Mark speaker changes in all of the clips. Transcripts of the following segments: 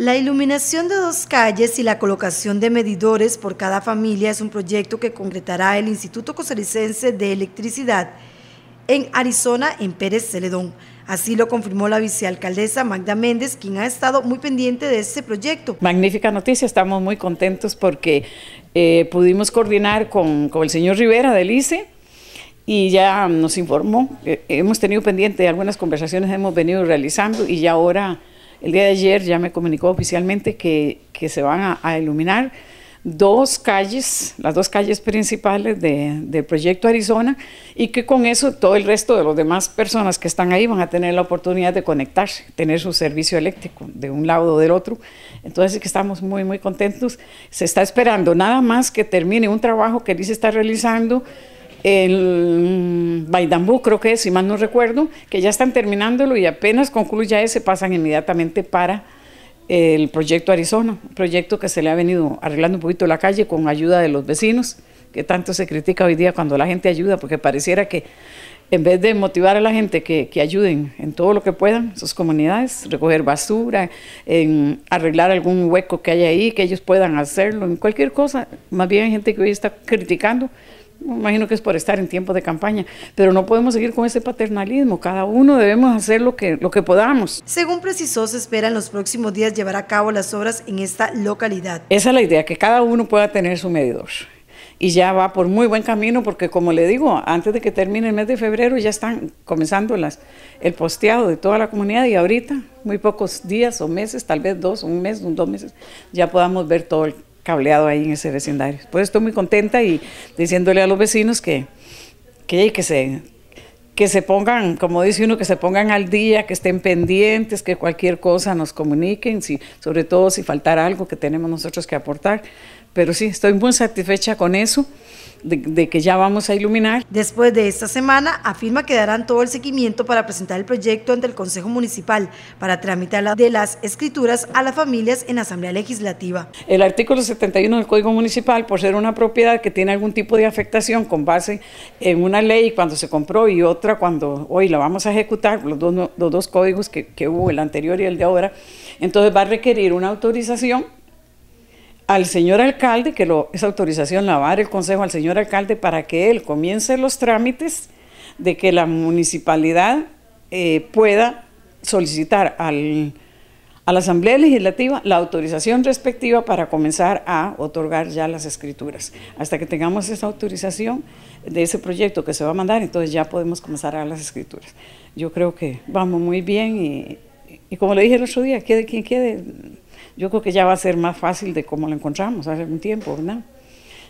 Speaker 1: La iluminación de dos calles y la colocación de medidores por cada familia es un proyecto que concretará el Instituto Costarricense de Electricidad en Arizona, en Pérez Celedón. Así lo confirmó la vicealcaldesa Magda Méndez, quien ha estado muy pendiente
Speaker 2: de este proyecto. Magnífica noticia, estamos muy contentos porque eh, pudimos coordinar con, el señor Rivera del ICE y ya nos informó. Eh, hemos tenido pendiente algunas conversaciones, hemos venido realizando y ya ahora el día de ayer ya me comunicó oficialmente que, se van a, iluminar dos calles, las dos calles principales del Proyecto Arizona y que con eso todo el resto de las demás personas que están ahí van a tener la oportunidad de conectarse, tener su servicio eléctrico de un lado o del otro. Entonces que estamos muy, muy contentos. Se está esperando nada más que termine un trabajo que dice está realizando el mm, Baidambú, creo que es, si mal no recuerdo, que ya están terminándolo y apenas concluya ese, pasan inmediatamente para el proyecto Arizona, un proyecto que se le ha venido arreglando un poquito la calle con ayuda de los vecinos, que tanto se critica hoy día cuando la gente ayuda, porque pareciera que en vez de motivar a la gente que, que ayuden en todo lo que puedan, sus comunidades, recoger basura, en arreglar algún hueco que haya ahí, que ellos puedan hacerlo, en cualquier cosa, más bien hay gente que hoy está criticando me imagino que es por estar en tiempo de campaña, pero no podemos seguir con ese paternalismo. Cada uno debemos hacer lo que, lo que podamos.
Speaker 1: Según precisó, se espera en los próximos días llevar a cabo las obras en esta localidad.
Speaker 2: Esa es la idea, que cada uno pueda tener su medidor y ya va por muy buen camino porque como le digo, antes de que termine el mes de febrero ya están comenzando las, el posteado de toda la comunidad y ahorita, muy pocos días o meses, tal vez dos, un mes, dos meses, ya podamos ver todo el, cableado ahí en ese vecindario. Pues estoy muy contenta y diciéndole a los vecinos que, que, se que se pongan, como dice uno, que se pongan al día, que estén pendientes, que cualquier cosa nos comuniquen, si, sobre todo si faltara algo que tenemos nosotros que aportar, pero sí, estoy muy satisfecha con eso. De, que ya vamos a iluminar. Después de esta semana, afirma que darán todo el seguimiento
Speaker 1: para presentar el proyecto ante el Consejo Municipal para tramitar la de las escrituras a las familias en Asamblea Legislativa.
Speaker 2: El artículo 71 del Código Municipal, por ser una propiedad que tiene algún tipo de afectación con base en una ley cuando se compró y otra cuando hoy la vamos a ejecutar, los dos, códigos que hubo, el anterior y el de ahora, entonces va a requerir una autorización al señor alcalde, que lo, esa autorización la va el consejo al señor alcalde para que él comience los trámites de que la municipalidad eh, pueda solicitar a la Asamblea Legislativa la autorización respectiva para comenzar a otorgar ya las escrituras. Hasta que tengamos esa autorización de ese proyecto que se va a mandar, entonces ya podemos comenzar a las escrituras. Yo creo que vamos muy bien y, y como le dije el otro día, quede quien quede yo creo que ya va a ser más fácil de cómo lo encontramos hace un tiempo, ¿verdad?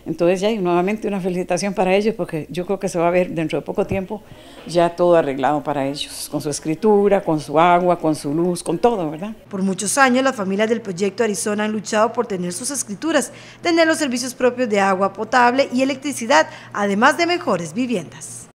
Speaker 2: Entonces ya hay nuevamente una felicitación para ellos porque yo creo que se va a ver dentro de poco tiempo ya todo arreglado para ellos, con su escritura, con su agua, con su luz, con todo, ¿verdad? Por muchos años las familias del
Speaker 1: proyecto Arizona han luchado por tener sus escrituras, tener los servicios propios de agua potable y electricidad, además de mejores viviendas.